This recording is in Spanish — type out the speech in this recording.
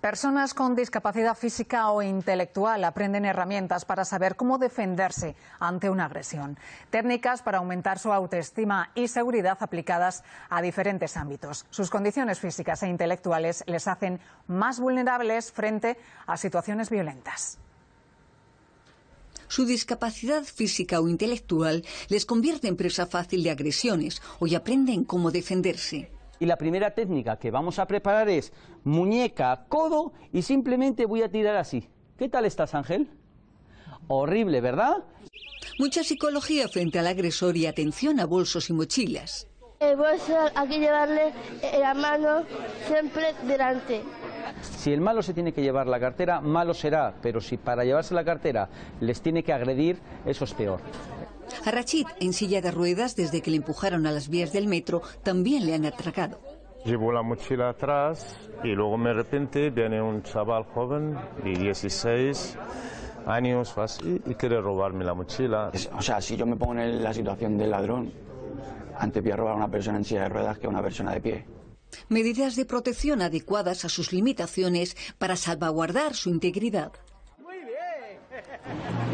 Personas con discapacidad física o intelectual aprenden herramientas para saber cómo defenderse ante una agresión, técnicas para aumentar su autoestima y seguridad aplicadas a diferentes ámbitos. Sus condiciones físicas e intelectuales les hacen más vulnerables frente a situaciones violentas su discapacidad física o intelectual les convierte en presa fácil de agresiones Hoy aprenden cómo defenderse. Y la primera técnica que vamos a preparar es muñeca, codo y simplemente voy a tirar así. ¿Qué tal estás, Ángel? Horrible, ¿verdad? Mucha psicología frente al agresor y atención a bolsos y mochilas. El eh, bolso hay que llevarle eh, la mano siempre delante. Si el malo se tiene que llevar la cartera, malo será, pero si para llevarse la cartera les tiene que agredir, eso es peor. A Rachid, en silla de ruedas, desde que le empujaron a las vías del metro, también le han atracado. Llevo la mochila atrás y luego de repente viene un chaval joven de 16 años y quiere robarme la mochila. o sea, si yo me pongo en la situación del ladrón, antes voy a robar a una persona en silla de ruedas que a una persona de pie. Medidas de protección adecuadas a sus limitaciones para salvaguardar su integridad. Muy bien.